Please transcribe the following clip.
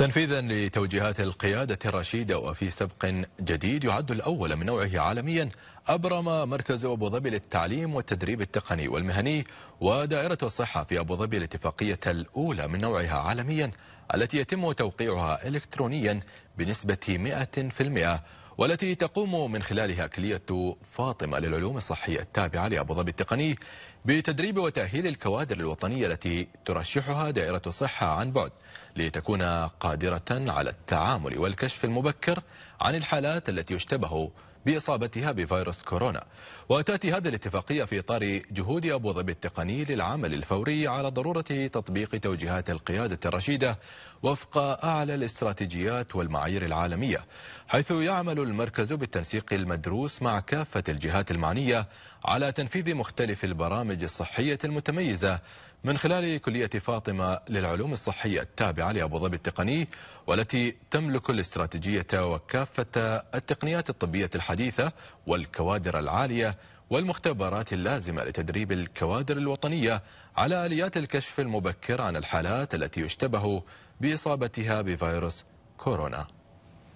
تنفيذا لتوجيهات القيادة الرشيدة وفي سبق جديد يعد الأول من نوعه عالميا أبرم مركز أبو ظبي للتعليم والتدريب التقني والمهني ودائرة الصحة في أبو ظبي الاتفاقية الأولى من نوعها عالميا التي يتم توقيعها إلكترونيا بنسبة 100% والتي تقوم من خلالها كلية فاطمة للعلوم الصحية التابعة لأبو ظبي التقني بتدريب وتأهيل الكوادر الوطنية التي ترشحها دائرة الصحة عن بعد لتكون قادرة على التعامل والكشف المبكر عن الحالات التي يشتبه بإصابتها بفيروس كورونا وتأتي هذه الاتفاقية في إطار جهود أبو ظبي التقني للعمل الفوري على ضرورة تطبيق توجيهات القيادة الرشيدة وفق أعلى الاستراتيجيات والمعايير العالمية حيث يعمل المركز بالتنسيق المدروس مع كافة الجهات المعنية على تنفيذ مختلف البرامج الصحية المتميزة من خلال كلية فاطمة للعلوم الصحية التابعة لأبو ظبي التقني والتي تملك الاستراتيجية وكافة التقنيات الطبية الحديثة والكوادر العالية والمختبرات اللازمة لتدريب الكوادر الوطنية على آليات الكشف المبكر عن الحالات التي يشتبه بإصابتها بفيروس كورونا